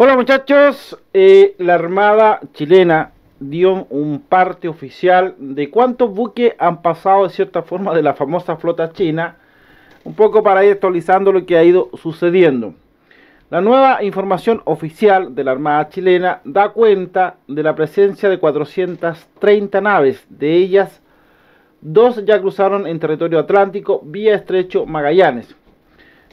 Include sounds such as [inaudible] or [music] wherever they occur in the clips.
Hola muchachos, eh, la Armada chilena dio un parte oficial de cuántos buques han pasado de cierta forma de la famosa flota china, un poco para ir actualizando lo que ha ido sucediendo. La nueva información oficial de la Armada chilena da cuenta de la presencia de 430 naves, de ellas dos ya cruzaron en territorio atlántico vía estrecho Magallanes.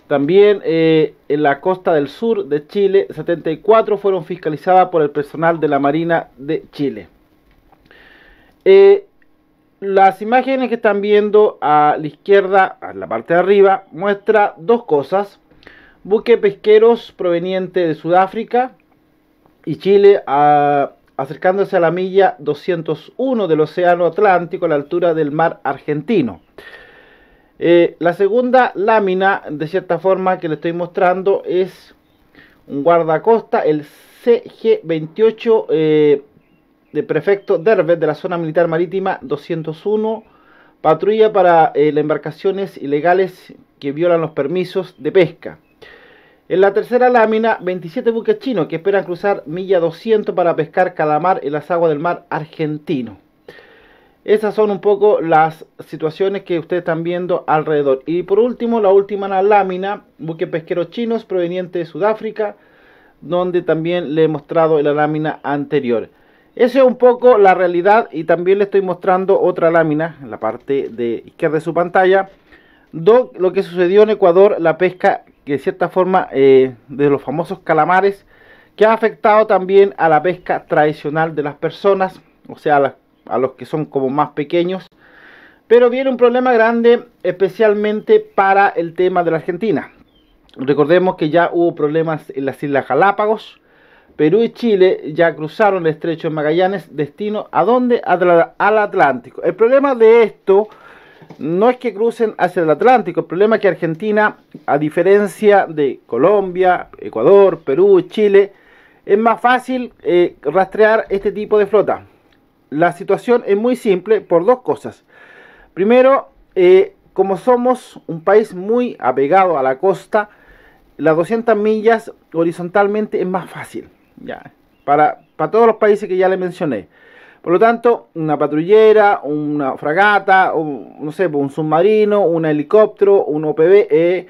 También eh, en la costa del sur de Chile, 74 fueron fiscalizadas por el personal de la Marina de Chile. Eh, las imágenes que están viendo a la izquierda, a la parte de arriba, muestra dos cosas. Buque pesqueros provenientes de Sudáfrica y Chile acercándose a la milla 201 del Océano Atlántico a la altura del mar argentino. Eh, la segunda lámina, de cierta forma, que le estoy mostrando es un guardacosta, el CG-28 eh, de prefecto Derbez de la zona militar marítima 201, patrulla para eh, embarcaciones ilegales que violan los permisos de pesca. En la tercera lámina, 27 buques chinos que esperan cruzar milla 200 para pescar calamar en las aguas del mar argentino. Esas son un poco las situaciones que ustedes están viendo alrededor. Y por último, la última lámina, buque pesqueros chinos proveniente de Sudáfrica, donde también le he mostrado la lámina anterior. Esa es un poco la realidad y también le estoy mostrando otra lámina en la parte de izquierda de su pantalla. Do, lo que sucedió en Ecuador, la pesca que de cierta forma eh, de los famosos calamares, que ha afectado también a la pesca tradicional de las personas, o sea, a las a los que son como más pequeños. Pero viene un problema grande, especialmente para el tema de la Argentina. Recordemos que ya hubo problemas en las Islas Galápagos. Perú y Chile ya cruzaron el estrecho de Magallanes, destino a dónde? Al Atlántico. El problema de esto no es que crucen hacia el Atlántico, el problema es que Argentina, a diferencia de Colombia, Ecuador, Perú, Chile, es más fácil eh, rastrear este tipo de flota la situación es muy simple por dos cosas. Primero, eh, como somos un país muy apegado a la costa, las 200 millas horizontalmente es más fácil. Ya, para, para todos los países que ya le mencioné. Por lo tanto, una patrullera, una fragata, un, no sé, un submarino, un helicóptero, un OPB eh,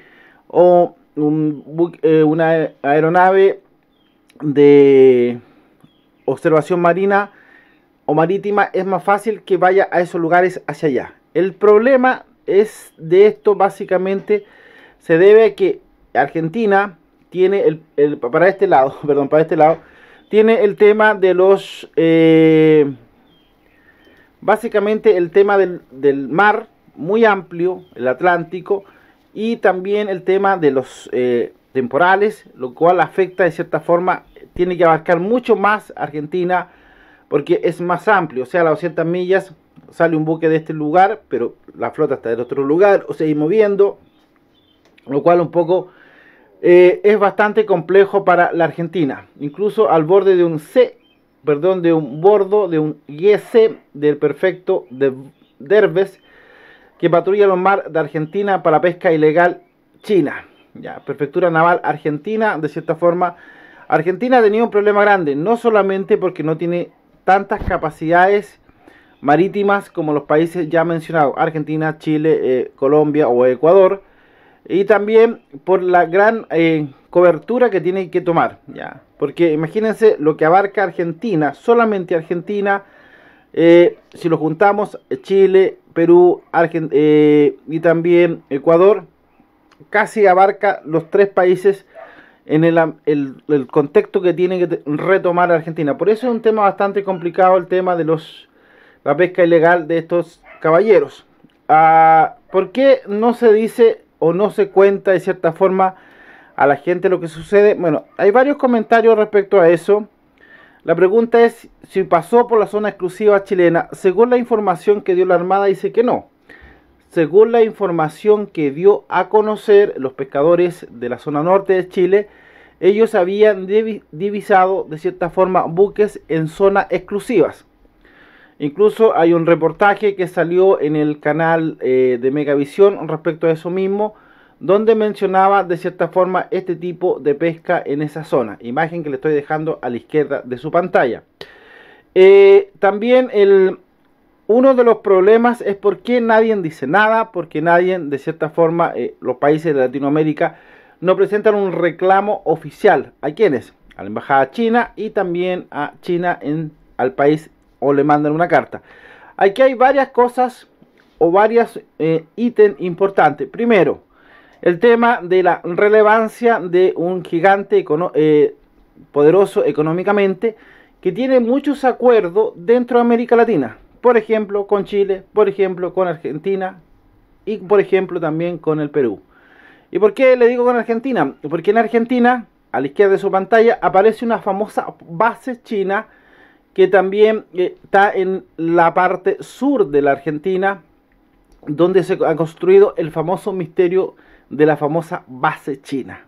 o un, eh, una aeronave de observación marina o marítima es más fácil que vaya a esos lugares hacia allá. El problema es de esto básicamente se debe a que Argentina tiene el, para este lado, [laughs] perdón, para este lado tiene el tema de los eh, básicamente el tema del, mar muy amplio, el Atlántico y también el tema de los eh, temporales, lo cual afecta de cierta forma tiene que abarcar mucho más Argentina porque es más amplio, o sea, a las 200 millas sale un buque de este lugar, pero la flota está del otro lugar, o se ir moviendo, lo cual un poco eh, es bastante complejo para la Argentina, incluso al borde de un C, perdón, de un bordo, de un IEC del perfecto de Derves, que patrulla los mares de Argentina para pesca ilegal china. Ya, prefectura naval argentina, de cierta forma, Argentina ha tenido un problema grande, no solamente porque no tiene tantas capacidades marítimas como los países ya mencionados, Argentina, Chile, eh, Colombia o Ecuador, y también por la gran eh, cobertura que tiene que tomar, ¿ya? porque imagínense lo que abarca Argentina, solamente Argentina, eh, si lo juntamos, Chile, Perú y también Ecuador, casi abarca los tres países en el, el, contexto que tiene que retomar Argentina. Por eso es un tema bastante complicado el tema de los la pesca ilegal de estos caballeros. Ah, ¿Por qué no se dice o no se cuenta de cierta forma a la gente lo que sucede? Bueno, hay varios comentarios respecto a eso. La pregunta es si pasó por la zona exclusiva chilena. Según la información que dio la Armada, dice que no. Según la información que dio a conocer los pescadores de la zona norte de Chile, ellos habían divisado de cierta forma buques en zonas exclusivas. Incluso hay un reportaje que salió en el canal eh, de Megavisión respecto a eso mismo, donde mencionaba de cierta forma este tipo de pesca en esa zona. Imagen que le estoy dejando a la izquierda de su pantalla. Eh, también el uno de los problemas es por qué nadie dice nada, porque nadie, de cierta forma, eh, los países de Latinoamérica no presentan un reclamo oficial. ¿A quiénes? A la Embajada China y también a China en, al país o le mandan una carta. Aquí hay varias cosas o varios eh, ítems importantes. Primero, el tema de la relevancia de un gigante eh, poderoso económicamente que tiene muchos acuerdos dentro de América Latina por ejemplo, con Chile, por ejemplo, con Argentina y, por ejemplo, también con el Perú. ¿Y por qué le digo con Argentina? Porque en Argentina, a la izquierda de su pantalla, aparece una famosa base china que también eh, está en la parte sur de la Argentina, donde se ha construido el famoso misterio de la famosa base china.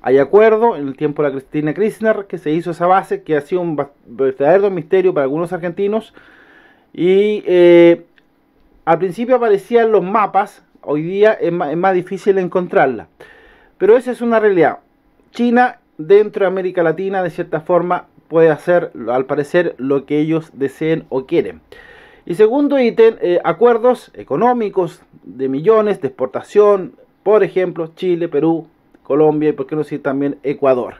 Hay acuerdo en el tiempo de la Cristina Kirchner que se hizo esa base, que ha sido un verdadero misterio para algunos argentinos, y eh, al principio aparecían los mapas, hoy día es más, difícil encontrarla. Pero esa es una realidad. China dentro de América Latina de cierta forma puede hacer al parecer lo que ellos deseen o quieren. Y segundo ítem, eh, acuerdos económicos de millones de exportación, por ejemplo, Chile, Perú, Colombia y por qué no decir también Ecuador.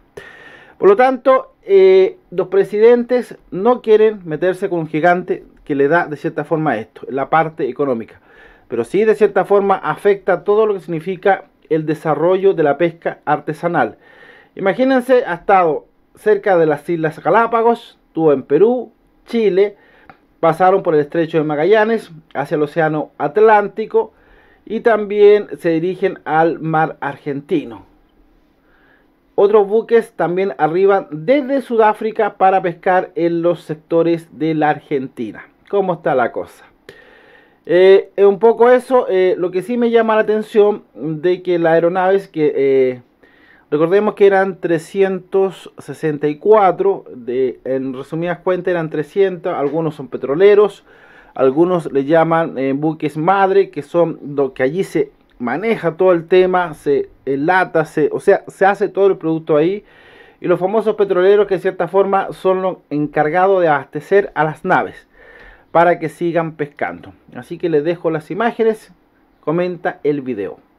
Por lo tanto, eh, los presidentes no quieren meterse con un gigante le da de cierta forma esto, la parte económica. Pero si de cierta forma afecta todo lo que significa el desarrollo de la pesca artesanal. Imagínense, ha estado cerca de las Islas Galápagos, tuvo en Perú, Chile, pasaron por el estrecho de Magallanes hacia el Océano Atlántico y también se dirigen al mar argentino. Otros buques también arriban desde Sudáfrica para pescar en los sectores de la Argentina cómo está la cosa. es eh, eh, un poco eso, eh, lo que sí me llama la atención de que las aeronaves que recordemos que eran 364, de, en resumidas cuentas eran 300, algunos son petroleros, algunos le llaman buques madre, que son lo que allí se maneja todo el tema, se lata, se, o sea, se hace todo el producto ahí. Y los famosos petroleros que de cierta forma son los encargados de abastecer a las naves para que sigan pescando. Así que les dejo las imágenes, comenta el video.